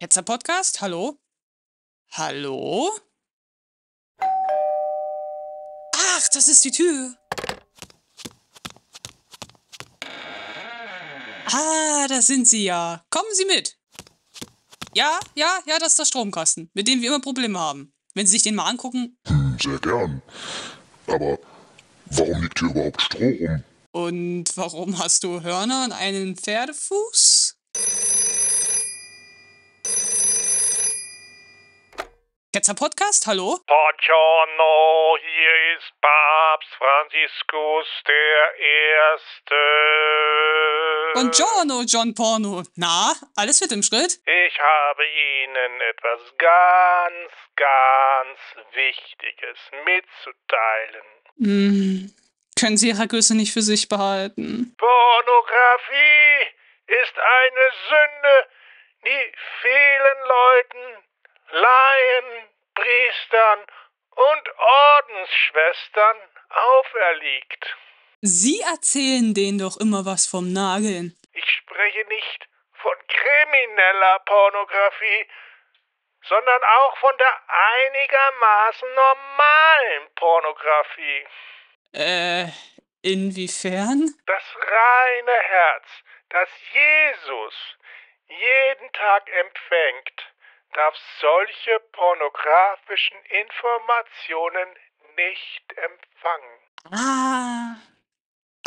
Hetzer Podcast, hallo? Hallo? Ach, das ist die Tür. Ah, da sind Sie ja. Kommen Sie mit. Ja, ja, ja, das ist der Stromkasten, mit dem wir immer Probleme haben. Wenn Sie sich den mal angucken. Hm, sehr gern. Aber warum liegt hier überhaupt Stroh rum? Und warum hast du Hörner an einem Pferdefuß? Ketzer Podcast. Hallo. Buongiorno, hier ist Papst Franziskus der Erste. Buongiorno, John Porno. Na, alles wird im Schritt? Ich habe Ihnen etwas ganz, ganz Wichtiges mitzuteilen. Hm, können Sie Ihre Größe nicht für sich behalten? Pornografie ist eine Sünde, die vielen Leuten Laien Priestern und Ordensschwestern auferliegt. Sie erzählen denen doch immer was vom Nageln. Ich spreche nicht von krimineller Pornografie, sondern auch von der einigermaßen normalen Pornografie. Äh, inwiefern? Das reine Herz, das Jesus jeden Tag empfängt, darf solche pornografischen Informationen nicht empfangen. Ah.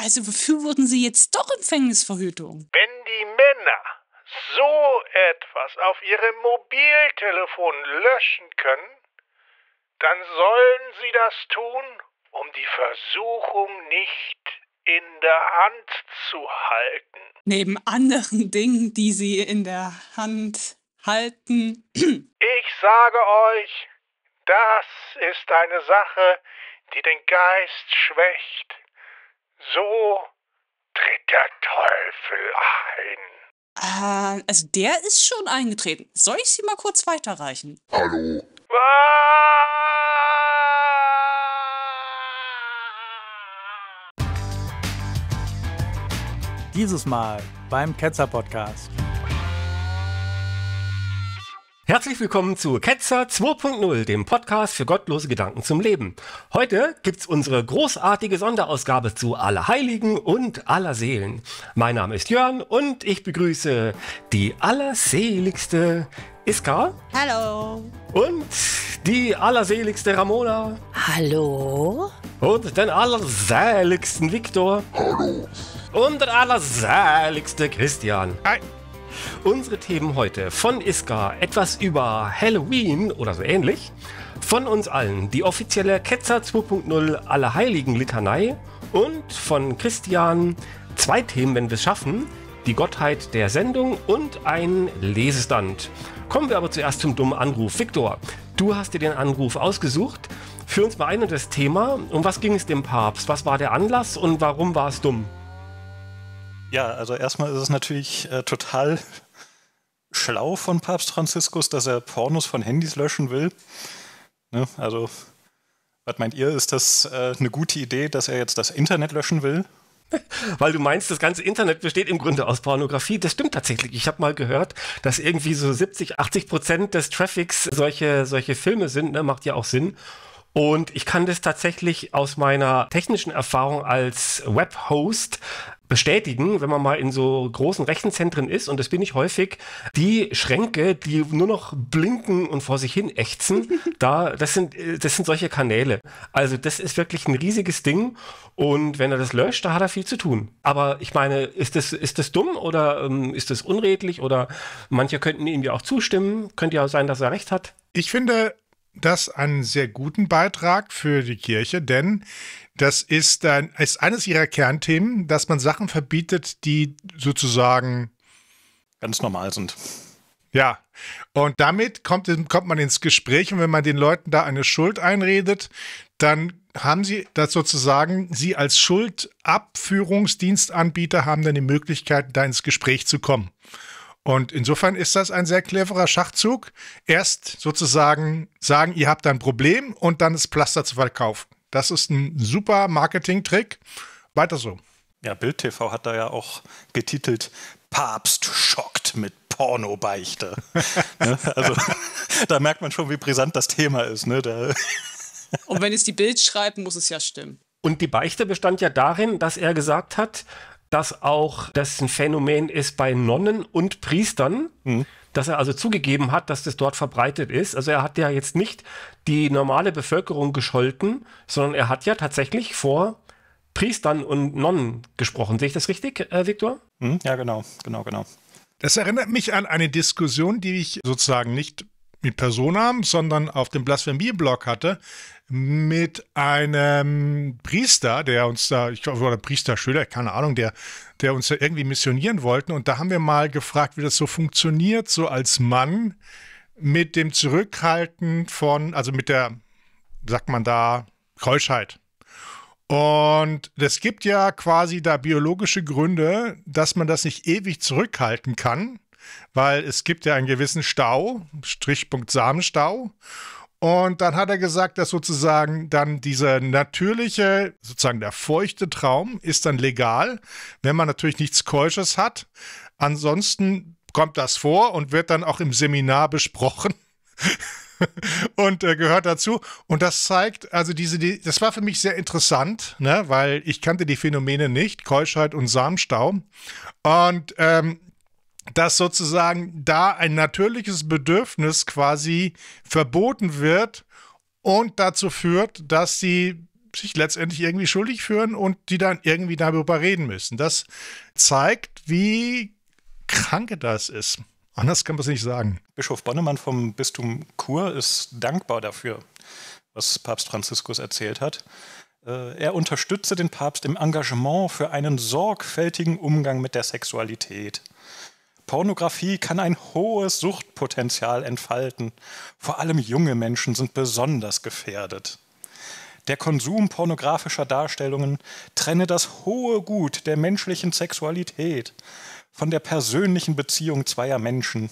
Also wofür wurden sie jetzt doch Empfängnisverhütung? Wenn die Männer so etwas auf ihrem Mobiltelefon löschen können, dann sollen sie das tun, um die Versuchung nicht in der Hand zu halten. Neben anderen Dingen, die sie in der Hand halten. Ich sage euch, das ist eine Sache, die den Geist schwächt. So tritt der Teufel ein. Äh, also der ist schon eingetreten. Soll ich sie mal kurz weiterreichen? Hallo. Dieses Mal beim Ketzer Podcast. Herzlich willkommen zu Ketzer 2.0, dem Podcast für gottlose Gedanken zum Leben. Heute gibt's unsere großartige Sonderausgabe zu aller Heiligen und aller Seelen. Mein Name ist Jörn und ich begrüße die allerseligste Iska. Hallo. Und die allerseligste Ramona. Hallo. Und den allerseligsten Viktor. Hallo. Und den allerseligsten Christian. Hi. Unsere Themen heute von Iska etwas über Halloween oder so ähnlich, von uns allen die offizielle Ketzer 2.0 Allerheiligen Litanei und von Christian zwei Themen, wenn wir es schaffen, die Gottheit der Sendung und ein Lesestand. Kommen wir aber zuerst zum dummen Anruf. Viktor, du hast dir den Anruf ausgesucht. Führ uns mal ein und das Thema. Um was ging es dem Papst? Was war der Anlass und warum war es dumm? Ja, also erstmal ist es natürlich äh, total schlau von Papst Franziskus, dass er Pornos von Handys löschen will. Ne? Also, was meint ihr, ist das äh, eine gute Idee, dass er jetzt das Internet löschen will? Weil du meinst, das ganze Internet besteht im Grunde aus Pornografie. Das stimmt tatsächlich. Ich habe mal gehört, dass irgendwie so 70, 80 Prozent des Traffics solche, solche Filme sind. Ne? Macht ja auch Sinn. Und ich kann das tatsächlich aus meiner technischen Erfahrung als Webhost bestätigen, wenn man mal in so großen Rechenzentren ist, und das bin ich häufig, die Schränke, die nur noch blinken und vor sich hin ächzen, da, das sind, äh, das sind solche Kanäle. Also das ist wirklich ein riesiges Ding. Und wenn er das löscht, da hat er viel zu tun. Aber ich meine, ist das, ist das dumm oder ähm, ist das unredlich oder manche könnten ihm ja auch zustimmen? Könnte ja sein, dass er recht hat. Ich finde, das einen sehr guten Beitrag für die Kirche, denn das ist, ein, ist eines ihrer Kernthemen, dass man Sachen verbietet, die sozusagen ganz normal sind. Ja, und damit kommt, kommt man ins Gespräch und wenn man den Leuten da eine Schuld einredet, dann haben sie das sozusagen, sie als Schuldabführungsdienstanbieter haben dann die Möglichkeit, da ins Gespräch zu kommen. Und insofern ist das ein sehr cleverer Schachzug. Erst sozusagen sagen, ihr habt ein Problem und dann das Pflaster zu verkaufen. Das ist ein super Marketing-Trick. Weiter so. Ja, Bild TV hat da ja auch getitelt: Papst schockt mit Pornobeichte. ne? Also da merkt man schon, wie brisant das Thema ist. Ne? Da und wenn es die Bild schreibt, muss es ja stimmen. Und die Beichte bestand ja darin, dass er gesagt hat, dass auch das ein Phänomen ist bei Nonnen und Priestern, mhm. dass er also zugegeben hat, dass das dort verbreitet ist. Also er hat ja jetzt nicht die normale Bevölkerung gescholten, sondern er hat ja tatsächlich vor Priestern und Nonnen gesprochen. Sehe ich das richtig, äh, Viktor? Mhm. Ja, genau, genau, genau. Das erinnert mich an eine Diskussion, die ich sozusagen nicht mit Personam, sondern auf dem Blasphemie-Blog hatte, mit einem Priester, der uns da, ich glaube, oder Priester Schüler, keine Ahnung, der, der uns da irgendwie missionieren wollten. Und da haben wir mal gefragt, wie das so funktioniert, so als Mann mit dem Zurückhalten von, also mit der, sagt man da, Keuschheit. Und es gibt ja quasi da biologische Gründe, dass man das nicht ewig zurückhalten kann weil es gibt ja einen gewissen Stau, Strichpunkt Samenstau. Und dann hat er gesagt, dass sozusagen dann dieser natürliche, sozusagen der feuchte Traum ist dann legal, wenn man natürlich nichts Keusches hat. Ansonsten kommt das vor und wird dann auch im Seminar besprochen. und äh, gehört dazu. Und das zeigt, also diese, die, das war für mich sehr interessant, ne, weil ich kannte die Phänomene nicht, Keuschheit und Samenstau. Und ähm, dass sozusagen da ein natürliches Bedürfnis quasi verboten wird und dazu führt, dass sie sich letztendlich irgendwie schuldig fühlen und die dann irgendwie darüber reden müssen. Das zeigt, wie kranke das ist. Anders kann man es nicht sagen. Bischof Bonnemann vom Bistum Chur ist dankbar dafür, was Papst Franziskus erzählt hat. Äh, er unterstütze den Papst im Engagement für einen sorgfältigen Umgang mit der Sexualität. Pornografie kann ein hohes Suchtpotenzial entfalten. Vor allem junge Menschen sind besonders gefährdet. Der Konsum pornografischer Darstellungen trenne das hohe Gut der menschlichen Sexualität von der persönlichen Beziehung zweier Menschen.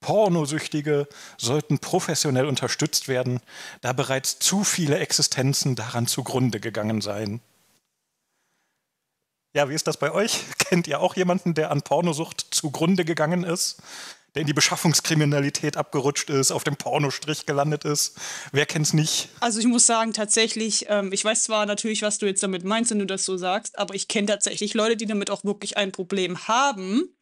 Pornosüchtige sollten professionell unterstützt werden, da bereits zu viele Existenzen daran zugrunde gegangen seien. Ja, wie ist das bei euch? Kennt ihr auch jemanden, der an Pornosucht zugrunde gegangen ist? Der in die Beschaffungskriminalität abgerutscht ist, auf dem Pornostrich gelandet ist? Wer kennt's nicht? Also ich muss sagen, tatsächlich, ähm, ich weiß zwar natürlich, was du jetzt damit meinst, wenn du das so sagst, aber ich kenne tatsächlich Leute, die damit auch wirklich ein Problem haben,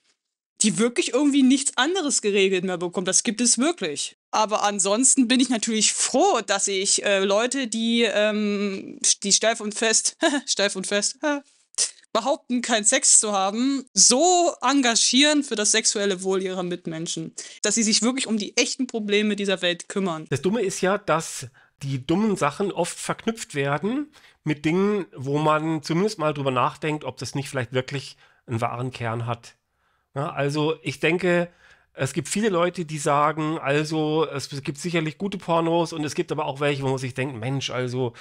die wirklich irgendwie nichts anderes geregelt mehr bekommen. Das gibt es wirklich. Aber ansonsten bin ich natürlich froh, dass ich äh, Leute, die, ähm, die steif und fest, steif und fest, behaupten, keinen Sex zu haben, so engagieren für das sexuelle Wohl ihrer Mitmenschen, dass sie sich wirklich um die echten Probleme dieser Welt kümmern. Das Dumme ist ja, dass die dummen Sachen oft verknüpft werden mit Dingen, wo man zumindest mal drüber nachdenkt, ob das nicht vielleicht wirklich einen wahren Kern hat. Ja, also ich denke, es gibt viele Leute, die sagen, also es gibt sicherlich gute Pornos und es gibt aber auch welche, wo man sich denkt, Mensch, also,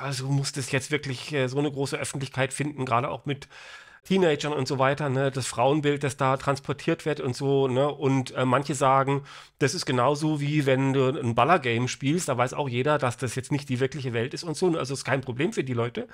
also muss das jetzt wirklich äh, so eine große Öffentlichkeit finden, gerade auch mit Teenagern und so weiter, ne, das Frauenbild, das da transportiert wird und so, ne, und äh, manche sagen, das ist genauso wie wenn du ein Baller-Game spielst, da weiß auch jeder, dass das jetzt nicht die wirkliche Welt ist und so, ne? also ist kein Problem für die Leute.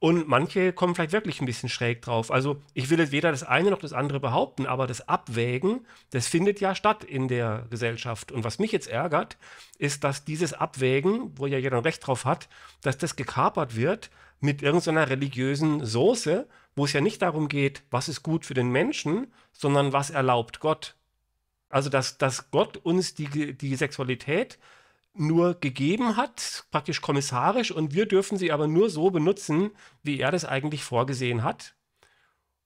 Und manche kommen vielleicht wirklich ein bisschen schräg drauf. Also ich will jetzt weder das eine noch das andere behaupten, aber das Abwägen, das findet ja statt in der Gesellschaft. Und was mich jetzt ärgert, ist, dass dieses Abwägen, wo ja jeder ein Recht drauf hat, dass das gekapert wird mit irgendeiner religiösen Soße, wo es ja nicht darum geht, was ist gut für den Menschen, sondern was erlaubt Gott. Also, dass, dass Gott uns die, die Sexualität nur gegeben hat, praktisch kommissarisch, und wir dürfen sie aber nur so benutzen, wie er das eigentlich vorgesehen hat.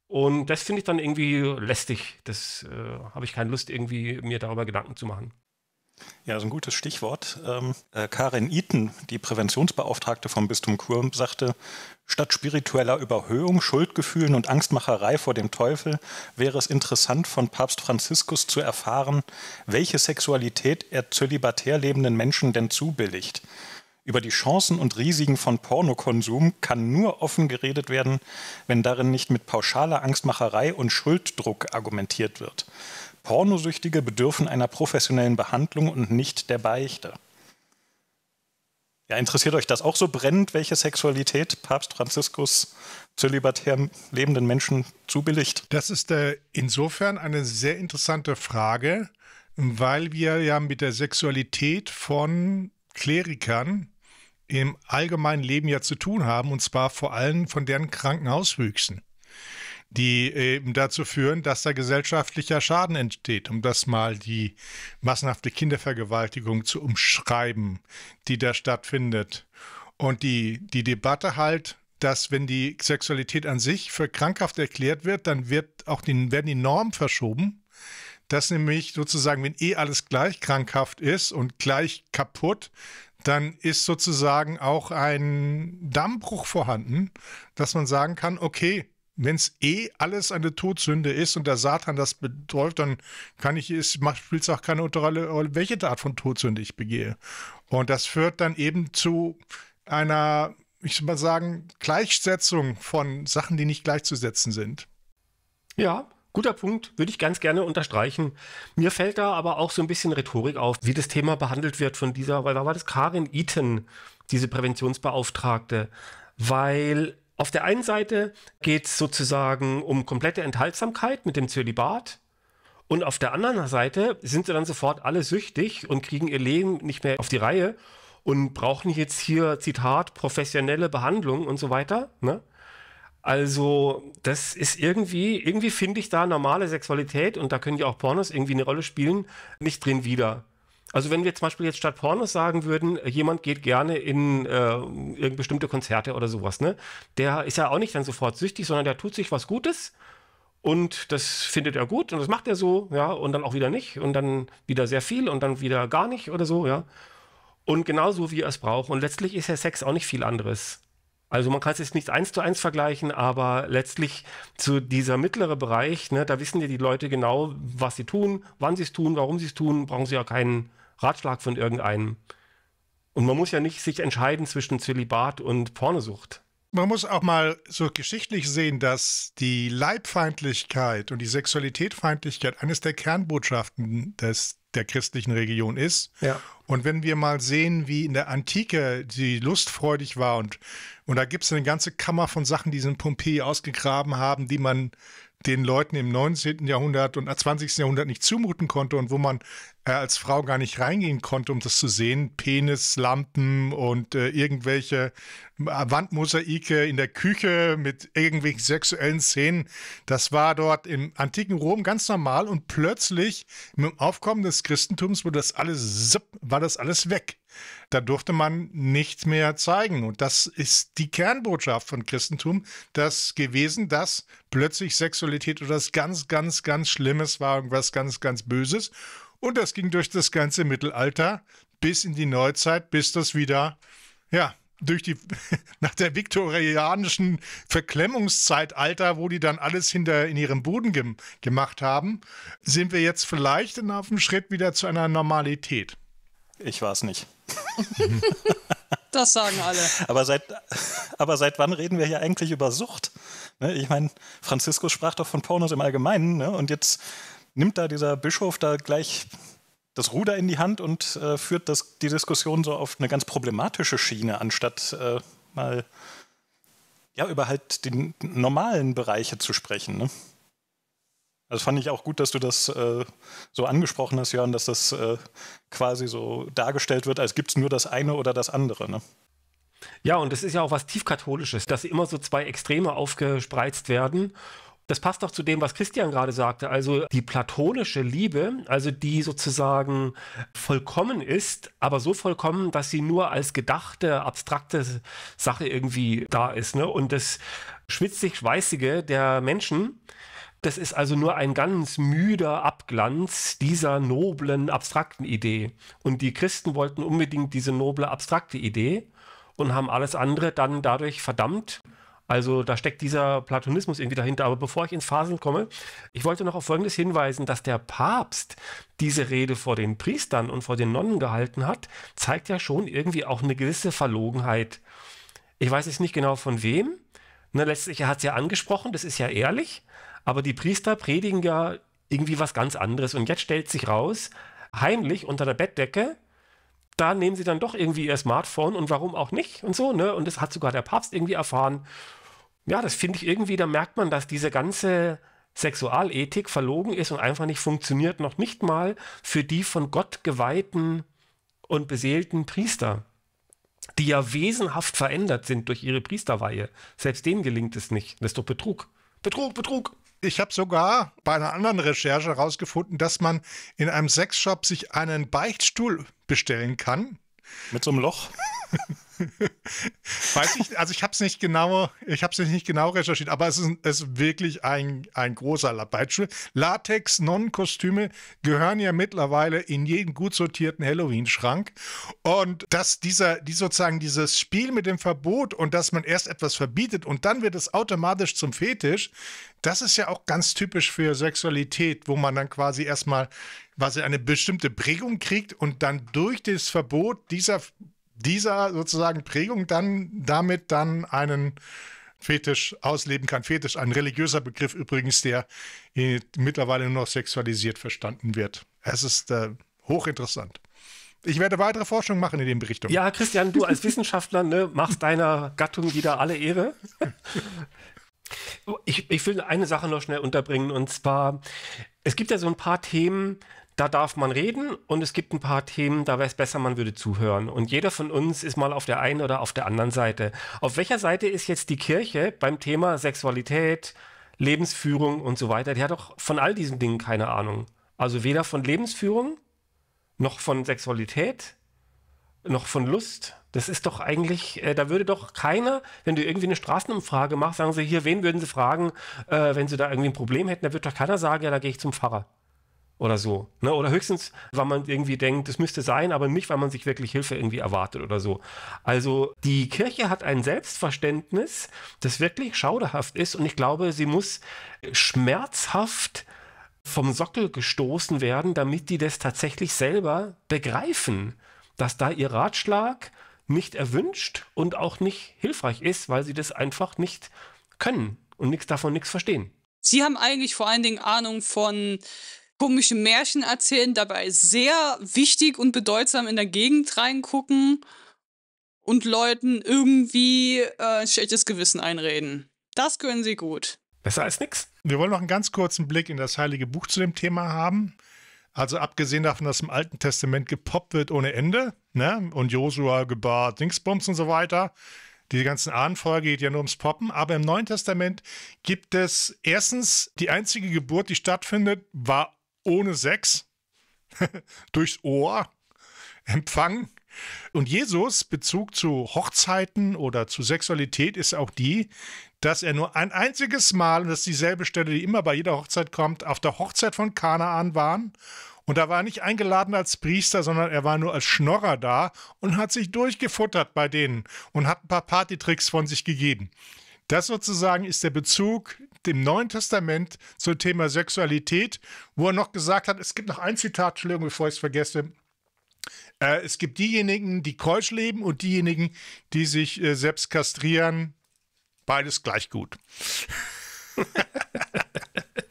Und das finde ich dann irgendwie lästig. Das äh, habe ich keine Lust, irgendwie mir darüber Gedanken zu machen. Ja, so ein gutes Stichwort. Ähm, äh, Karin Eaton, die Präventionsbeauftragte vom Bistum Chur, sagte, statt spiritueller Überhöhung, Schuldgefühlen und Angstmacherei vor dem Teufel wäre es interessant, von Papst Franziskus zu erfahren, welche Sexualität er zölibatär lebenden Menschen denn zubilligt. Über die Chancen und Risiken von Pornokonsum kann nur offen geredet werden, wenn darin nicht mit pauschaler Angstmacherei und Schulddruck argumentiert wird. Pornosüchtige bedürfen einer professionellen Behandlung und nicht der Beichte. Ja, interessiert euch das auch so brennend, welche Sexualität Papst Franziskus zölibatär lebenden Menschen zubilligt? Das ist äh, insofern eine sehr interessante Frage, weil wir ja mit der Sexualität von Klerikern im allgemeinen Leben ja zu tun haben, und zwar vor allem von deren kranken Auswüchsen die eben dazu führen, dass da gesellschaftlicher Schaden entsteht, um das mal die massenhafte Kindervergewaltigung zu umschreiben, die da stattfindet. Und die, die Debatte halt, dass wenn die Sexualität an sich für krankhaft erklärt wird, dann wird auch die, werden die Normen verschoben. Dass nämlich sozusagen, wenn eh alles gleich krankhaft ist und gleich kaputt, dann ist sozusagen auch ein Dammbruch vorhanden, dass man sagen kann, okay, wenn es eh alles eine Todsünde ist und der Satan das betäuft, dann kann ich, es spielt es auch keine Rolle, welche Art von Todsünde ich begehe. Und das führt dann eben zu einer, ich soll mal sagen, Gleichsetzung von Sachen, die nicht gleichzusetzen sind. Ja, Guter Punkt, würde ich ganz gerne unterstreichen. Mir fällt da aber auch so ein bisschen Rhetorik auf, wie das Thema behandelt wird von dieser, weil da war das Karin Eaton, diese Präventionsbeauftragte, weil auf der einen Seite geht es sozusagen um komplette Enthaltsamkeit mit dem Zölibat. Und auf der anderen Seite sind sie dann sofort alle süchtig und kriegen ihr Leben nicht mehr auf die Reihe und brauchen jetzt hier, Zitat, professionelle Behandlung und so weiter. Ne? Also, das ist irgendwie, irgendwie finde ich da normale Sexualität und da können ja auch Pornos irgendwie eine Rolle spielen, nicht drin wieder. Also wenn wir zum Beispiel jetzt statt Pornos sagen würden, äh, jemand geht gerne in äh, bestimmte Konzerte oder sowas, ne? Der ist ja auch nicht dann sofort süchtig, sondern der tut sich was Gutes und das findet er gut und das macht er so, ja, und dann auch wieder nicht und dann wieder sehr viel und dann wieder gar nicht oder so, ja. Und genauso wie er es braucht. Und letztlich ist ja Sex auch nicht viel anderes. Also man kann es jetzt nicht eins zu eins vergleichen, aber letztlich zu dieser mittlere Bereich, ne, da wissen ja die Leute genau, was sie tun, wann sie es tun, warum sie es tun, brauchen sie ja keinen Ratschlag von irgendeinem. Und man muss ja nicht sich entscheiden zwischen Zölibat und Pornosucht. Man muss auch mal so geschichtlich sehen, dass die Leibfeindlichkeit und die Sexualitätfeindlichkeit eines der Kernbotschaften des, der christlichen Religion ist. Ja. Und wenn wir mal sehen, wie in der Antike sie lustfreudig war und, und da gibt es eine ganze Kammer von Sachen, die sie in Pompeji ausgegraben haben, die man den Leuten im 19. Jahrhundert und 20. Jahrhundert nicht zumuten konnte und wo man äh, als Frau gar nicht reingehen konnte, um das zu sehen. Penislampen und äh, irgendwelche äh, Wandmosaike in der Küche mit irgendwelchen sexuellen Szenen. Das war dort im antiken Rom ganz normal und plötzlich mit dem Aufkommen des Christentums wurde das alles, war das alles weg. Da durfte man nichts mehr zeigen. Und das ist die Kernbotschaft von Christentum, das gewesen, dass plötzlich Sexualität etwas ganz, ganz, ganz Schlimmes war, irgendwas ganz, ganz Böses. Und das ging durch das ganze Mittelalter bis in die Neuzeit, bis das wieder, ja, durch die, nach der viktorianischen Verklemmungszeitalter, wo die dann alles hinter in ihrem Boden gem, gemacht haben, sind wir jetzt vielleicht auf dem Schritt wieder zu einer Normalität. Ich war es nicht. das sagen alle. Aber seit, aber seit wann reden wir hier eigentlich über Sucht? Ne, ich meine, Franziskus sprach doch von Pornos im Allgemeinen ne, und jetzt nimmt da dieser Bischof da gleich das Ruder in die Hand und äh, führt das, die Diskussion so auf eine ganz problematische Schiene, anstatt äh, mal ja, über halt die normalen Bereiche zu sprechen. Ne? Also fand ich auch gut, dass du das äh, so angesprochen hast, Jörn, dass das äh, quasi so dargestellt wird, als gibt es nur das eine oder das andere. Ne? Ja, und das ist ja auch was tiefkatholisches, dass immer so zwei Extreme aufgespreizt werden. Das passt auch zu dem, was Christian gerade sagte. Also die platonische Liebe, also die sozusagen vollkommen ist, aber so vollkommen, dass sie nur als gedachte, abstrakte Sache irgendwie da ist. Ne? Und das schwitzig-schweißige der Menschen, das ist also nur ein ganz müder Abglanz dieser noblen, abstrakten Idee. Und die Christen wollten unbedingt diese noble, abstrakte Idee und haben alles andere dann dadurch verdammt. Also da steckt dieser Platonismus irgendwie dahinter. Aber bevor ich ins Phasen komme, ich wollte noch auf Folgendes hinweisen, dass der Papst diese Rede vor den Priestern und vor den Nonnen gehalten hat, zeigt ja schon irgendwie auch eine gewisse Verlogenheit. Ich weiß jetzt nicht genau von wem. Ne, letztlich, hat es ja angesprochen, das ist ja ehrlich. Aber die Priester predigen ja irgendwie was ganz anderes. Und jetzt stellt sich raus, heimlich unter der Bettdecke, da nehmen sie dann doch irgendwie ihr Smartphone und warum auch nicht und so, ne? Und das hat sogar der Papst irgendwie erfahren. Ja, das finde ich irgendwie, da merkt man, dass diese ganze Sexualethik verlogen ist und einfach nicht funktioniert, noch nicht mal für die von Gott geweihten und beseelten Priester, die ja wesenhaft verändert sind durch ihre Priesterweihe. Selbst denen gelingt es nicht. Das ist doch Betrug. Betrug, Betrug. Ich habe sogar bei einer anderen Recherche herausgefunden, dass man in einem Sexshop sich einen Beichtstuhl bestellen kann. Mit so einem Loch? Weiß ich, also ich habe es nicht genau, ich habe es nicht genau recherchiert, aber es ist, es ist wirklich ein, ein großer Labeitschuh. Latex-Non-Kostüme gehören ja mittlerweile in jeden gut sortierten Halloween-Schrank. Und dass dieser, die sozusagen dieses Spiel mit dem Verbot und dass man erst etwas verbietet und dann wird es automatisch zum Fetisch, das ist ja auch ganz typisch für Sexualität, wo man dann quasi erstmal was eine bestimmte Prägung kriegt und dann durch das Verbot dieser dieser sozusagen Prägung dann damit dann einen Fetisch ausleben kann. Fetisch, ein religiöser Begriff übrigens, der äh, mittlerweile nur noch sexualisiert verstanden wird. Es ist äh, hochinteressant. Ich werde weitere Forschung machen in dem Bericht. Ja, Christian, du als Wissenschaftler ne, machst deiner Gattung wieder alle Ehre. Ich, ich will eine Sache noch schnell unterbringen und zwar, es gibt ja so ein paar Themen, da darf man reden und es gibt ein paar Themen, da wäre es besser, man würde zuhören. Und jeder von uns ist mal auf der einen oder auf der anderen Seite. Auf welcher Seite ist jetzt die Kirche beim Thema Sexualität, Lebensführung und so weiter? Die hat doch von all diesen Dingen keine Ahnung. Also weder von Lebensführung noch von Sexualität noch von Lust. Das ist doch eigentlich, äh, da würde doch keiner, wenn du irgendwie eine Straßenumfrage machst, sagen sie hier, wen würden sie fragen, äh, wenn sie da irgendwie ein Problem hätten, da würde doch keiner sagen, ja, da gehe ich zum Pfarrer oder so. Ne? Oder höchstens, weil man irgendwie denkt, es müsste sein, aber nicht, weil man sich wirklich Hilfe irgendwie erwartet oder so. Also die Kirche hat ein Selbstverständnis, das wirklich schauderhaft ist und ich glaube, sie muss schmerzhaft vom Sockel gestoßen werden, damit die das tatsächlich selber begreifen, dass da ihr Ratschlag nicht erwünscht und auch nicht hilfreich ist, weil sie das einfach nicht können und nichts davon nichts verstehen. Sie haben eigentlich vor allen Dingen Ahnung von komische Märchen erzählen, dabei sehr wichtig und bedeutsam in der Gegend reingucken und Leuten irgendwie äh, schlechtes Gewissen einreden. Das können sie gut. Besser als nichts. Wir wollen noch einen ganz kurzen Blick in das Heilige Buch zu dem Thema haben. Also abgesehen davon, dass im Alten Testament gepoppt wird ohne Ende, ne? Und Josua gebar Dingsbums und so weiter. Die ganzen Ahnenfolge geht ja nur ums Poppen. Aber im Neuen Testament gibt es erstens die einzige Geburt, die stattfindet, war ohne Sex durchs Ohr empfangen. Und Jesus Bezug zu Hochzeiten oder zu Sexualität ist auch die, dass er nur ein einziges Mal, und das ist dieselbe Stelle, die immer bei jeder Hochzeit kommt, auf der Hochzeit von Kanaan waren. Und da war er nicht eingeladen als Priester, sondern er war nur als Schnorrer da und hat sich durchgefuttert bei denen und hat ein paar Partytricks von sich gegeben. Das sozusagen ist der Bezug dem Neuen Testament zum Thema Sexualität, wo er noch gesagt hat, es gibt noch ein Zitat, Entschuldigung, bevor ich es vergesse. Äh, es gibt diejenigen, die keusch leben und diejenigen, die sich äh, selbst kastrieren. Beides gleich gut.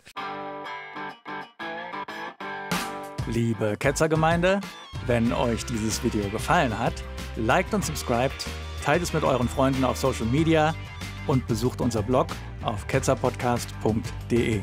Liebe Ketzergemeinde, wenn euch dieses Video gefallen hat, liked und subscribed, teilt es mit euren Freunden auf Social Media und besucht unser Blog auf ketzerpodcast.de.